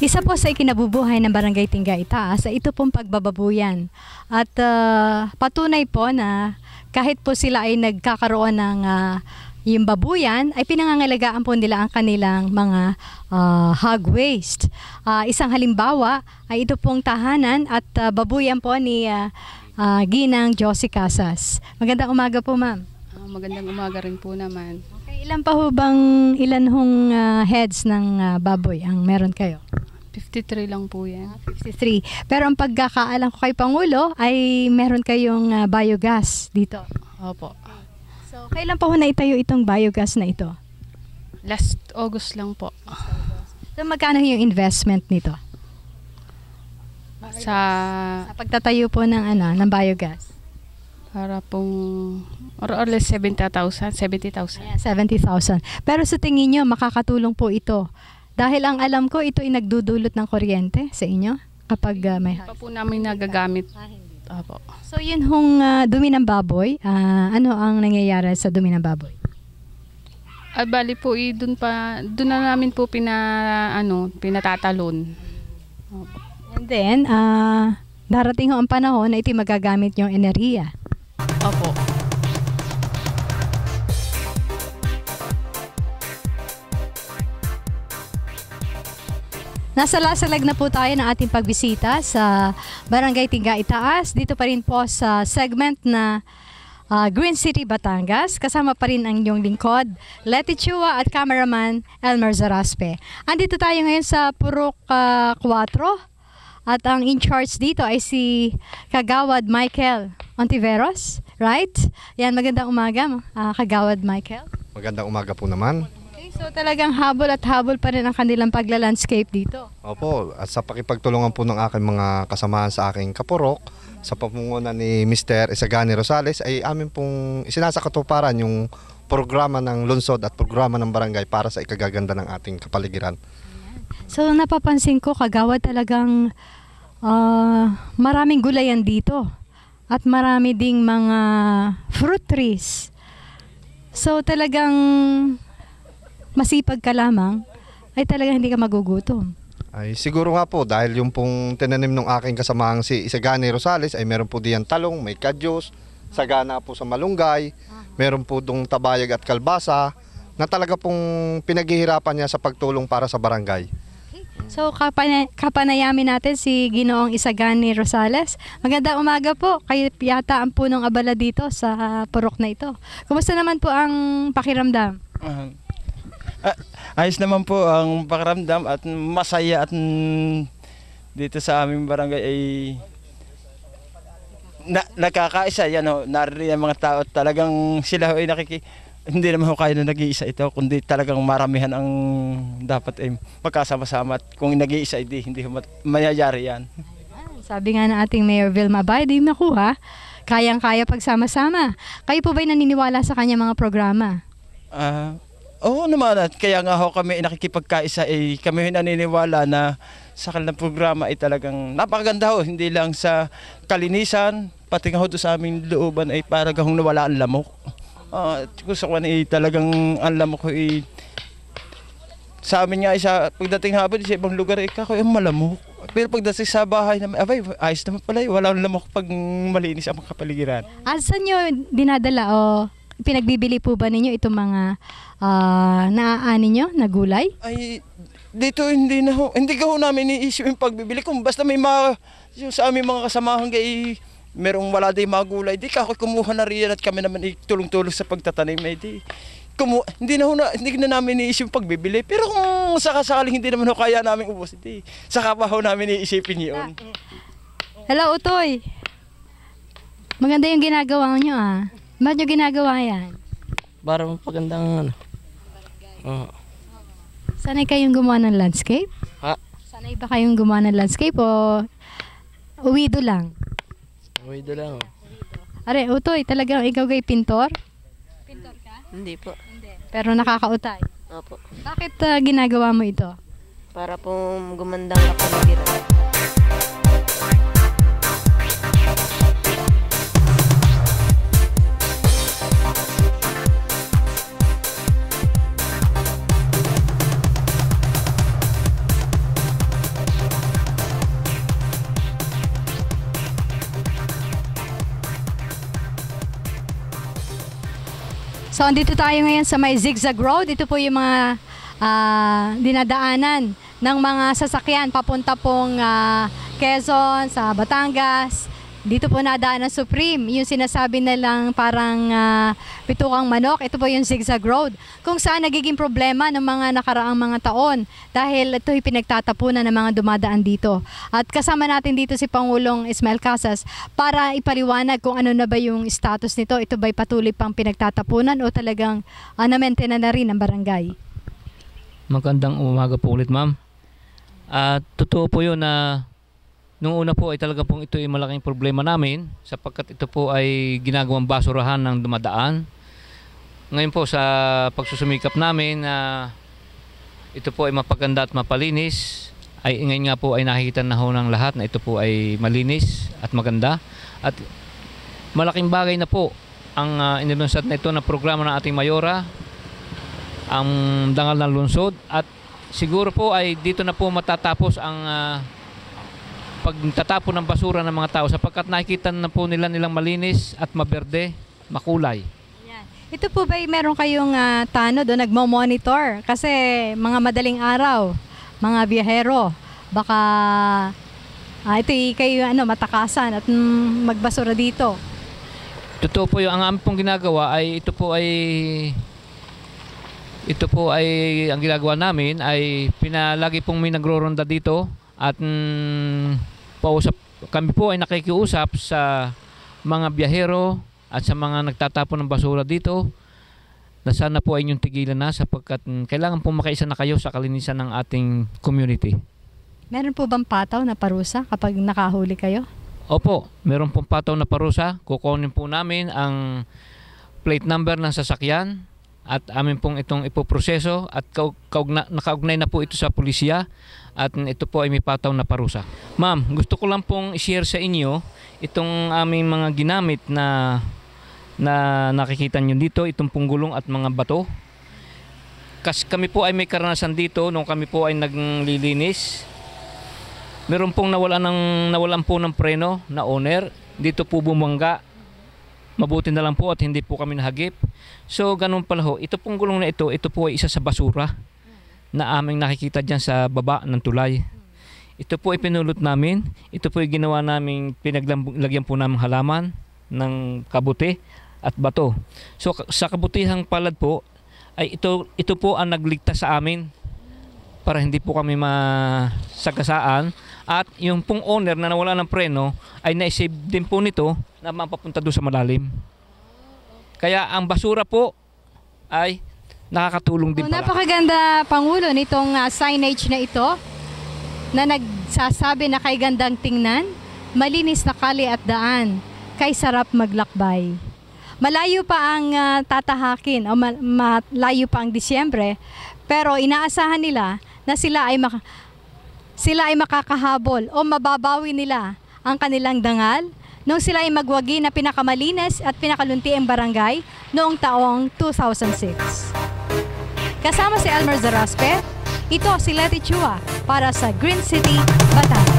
Isa po sa ikinabubuhay ng Barangay Tingga Itaas ay ito pong pagbababuyan. At uh, patunay po na kahit po sila ay nagkakaroon ng uh, yung babuyan ay pinangangalagaan po nila ang kanilang mga uh, hog waste. Uh, isang halimbawa ay ito pong tahanan at uh, babuyan po ni uh, uh, Ginang Josie Casas. Magandang umaga po ma'am magandang umaga rin po naman. Okay, ilan pa ho bang, ilan hong uh, heads ng uh, baboy ang meron kayo? 53 lang po yan. 53. Ah, Pero ang pagkakaalam ko kay Pangulo ay meron kayong uh, biogas dito. Opo. So, kailan pa ho naitayo itong biogas na ito? Last August lang po. So, magkano yung investment nito? Sa, sa pagtatayo po ng ano, ng biogas? para pong or, or less 70,000, 70,000. 70,000. Pero sa tingin niyo makakatulong po ito? Dahil ang alam ko ito ay nagdudulot ng kuryente sa inyo kapag uh, may Pa po namin nagagamit. Opo. Ah, so yun hong uh, dumi ng baboy, uh, ano ang nangyayari sa dumi ng baboy? Ay, ah, bali po, eh, doon pa, doon na namin po pina, ano, pinatatalon. Opo. And then, uh, darating ho ang panahon na ito magagamit yung enerhiya. Nasa lasalag na po tayo ng ating pagbisita sa Barangay Tinga Itaas. Dito pa rin po sa segment na uh, Green City, Batangas. Kasama pa rin ang iyong lingkod, Letty Chua at cameraman Elmer Zaraspe. Andito tayo ngayon sa Purok uh, ah, 4 at ang in-charge dito ay si Kagawad Michael Ontiveros, right? Yan, magandang umaga, uh, Kagawad Michael. Magandang umaga po naman. So talagang habol at habol pa rin ang kanilang pagla-landscape dito. Opo, at sa pakipagtulungan po ng aking mga kasamahan sa aking kapurok, sa pamunguna ni Mr. Isagani Rosales, ay amin pong isinasakatuparan yung programa ng lungsod at programa ng barangay para sa ikagaganda ng ating kapaligiran. So napapansin ko kagawad talagang uh, maraming gulayan dito at marami ding mga fruit trees. So talagang masipag ka lamang, ay talaga hindi ka magugutom. Ay, siguro nga po, dahil yung pong tinanim ng aking kasamahang si Isagani Rosales, ay meron po diyan talong, may kadyos, sagana po sa malunggay, meron po dong tabayag at kalbasa, na talaga pong pinaghihirapan niya sa pagtulong para sa barangay. So kapana- kapanayamin natin si Ginoong Isagani Rosales. Magandang umaga po. Kayo yata ang punong abala dito sa ah, purok na ito. Kumusta naman po ang pakiramdam? Uh, Ah, ayos naman po ang pakiramdam at masaya at dito sa aming barangay ay na, nakakaisa yan ho oh, naririyan mga tao talagang sila ay nakiki hindi naman ho kayo na nag-iisa ito kundi talagang maramihan ang dapat ay magkasama-sama at kung nag-iisa hindi hindi ho mayayari yan sabi nga ng ating Mayor Vilma Baydi nakuha kayang-kaya pagsama-sama kayo po ba'y naniniwala sa kanya mga programa ah uh, Oo naman at kaya nga ho kami nakikipagkaisa eh kami naniniwala na sa kanilang programa ay talagang napakaganda ho hindi lang sa kalinisan pati nga ho sa aming looban ay parang para gahong nawala ang lamok. Uh, gusto ko na eh, talagang ang lamok ko eh, sa amin nga isa pagdating hapon sa ibang lugar eh kakoy ang malamok. Pero pagdating sa bahay naman, abay, ayos naman pala eh. Wala lamok pag malinis ang kapaligiran. Asan ah, nyo dinadala o oh? pinagbibili po ba ninyo itong mga uh, ah, naaani nyo na gulay? Ay, dito hindi na ho, hindi ko namin ni-issue yung pagbibili kung basta may ma, yung sa aming mga kasamahan kay merong wala di mga gulay, di ka kumuha na riyan at kami naman itulong-tulong sa pagtatanim ay eh, di kumu hindi na ho na, hindi na namin iniisip yung pagbibili pero kung sakasakaling hindi naman ho kaya namin ubos hindi saka pa ho namin iisipin yun Hello Utoy Maganda yung ginagawa nyo ah Ba't nyo ginagawa yan? Para mapagandang ano. Oh. Sanay kayong gumawa ng landscape? Ha? Sanay ba kayong gumawa ng landscape o uwido lang? Uwido lang. Oh. Are, utoy, talagang ikaw kay pintor? Pintor ka? Hindi po. Hindi. Pero nakakautay? Opo. Bakit uh, ginagawa mo ito? Para po gumandang kapaligiran. So, andito tayo ngayon sa may zigzag road. Ito po yung mga uh, dinadaanan ng mga sasakyan papunta pong uh, Quezon, sa Batangas, dito po nadaan ng Supreme, yung sinasabi na lang parang uh, pitukang manok, ito po yung zigzag road, kung saan nagiging problema ng mga nakaraang mga taon dahil ito yung pinagtatapunan ng mga dumadaan dito. At kasama natin dito si Pangulong Ismael Casas para ipaliwanag kung ano na ba yung status nito. Ito ba'y patuloy pang pinagtatapunan o talagang uh, ah, na na rin ng barangay? Magandang umaga po ulit ma'am. Uh, totoo po yun na uh, Nung una po ay talaga pong ito ay malaking problema namin sapagkat ito po ay ginagawang basurahan ng dumadaan. Ngayon po sa pagsusumikap namin na uh, ito po ay mapaganda at mapalinis ay ngayon nga po ay nakikita na ho ng lahat na ito po ay malinis at maganda at malaking bagay na po ang uh, inilunsad na ito na programa ng ating mayora ang dangal ng lungsod at siguro po ay dito na po matatapos ang uh, pagtatapon ng basura ng mga tao sapagkat nakikita na po nila nilang malinis at maberde, makulay. Yan. Ito po ba meron kayong uh, ah, tanod o nagmo-monitor? Kasi mga madaling araw, mga biyahero, baka uh, ah, ito kayo ano, matakasan at mm, magbasura dito. Totoo po yung ang aming ginagawa ay ito po ay ito po ay ang ginagawa namin ay pinalagi pong may nagroronda dito at mm, pausap kami po ay nakikiusap sa mga biyahero at sa mga nagtatapon ng basura dito na sana po ay inyong tigilan na sapagkat kailangan po makaisa na kayo sa kalinisan ng ating community. Meron po bang pataw na parusa kapag nakahuli kayo? Opo, meron pong pataw na parusa. Kukunin po namin ang plate number ng sasakyan, at amin pong itong ipoproseso at kaugna, nakaugnay na po ito sa pulisya at ito po ay may pataw na parusa. Ma'am, gusto ko lang pong i-share sa inyo itong aming mga ginamit na na nakikita nyo dito, itong punggulong at mga bato. Kasi kami po ay may karanasan dito nung kami po ay naglilinis. Meron pong nawalan, ng, nawalan po ng preno na owner. Dito po bumangga Mabuti na lang po at hindi po kami nahagip. So ganun pala ho. Ito pong gulong na ito, ito po ay isa sa basura na aming nakikita dyan sa baba ng tulay. Ito po ay pinulot namin. Ito po ay ginawa namin, pinaglagyan po namin halaman ng kabuti at bato. So sa kabutihang palad po, ay ito, ito po ang nagligtas sa amin para hindi po kami masagasaan. At yung pong owner na nawala ng preno ay naisave din po nito na mapapunta doon sa malalim. Kaya ang basura po ay nakakatulong din oh, pala. Napakaganda, Pangulo, nitong uh, signage na ito na nagsasabi na kay gandang tingnan, malinis na kali at daan, kay sarap maglakbay. Malayo pa ang uh, tatahakin o malayo pa ang Disyembre, pero inaasahan nila na sila ay maka- sila ay makakahabol o mababawi nila ang kanilang dangal nung sila ay magwagi na pinakamalinis at pinakaluntiang barangay noong taong 2006. Kasama si Elmer Zaraspe, ito si Leti Chua para sa Green City, Bataan.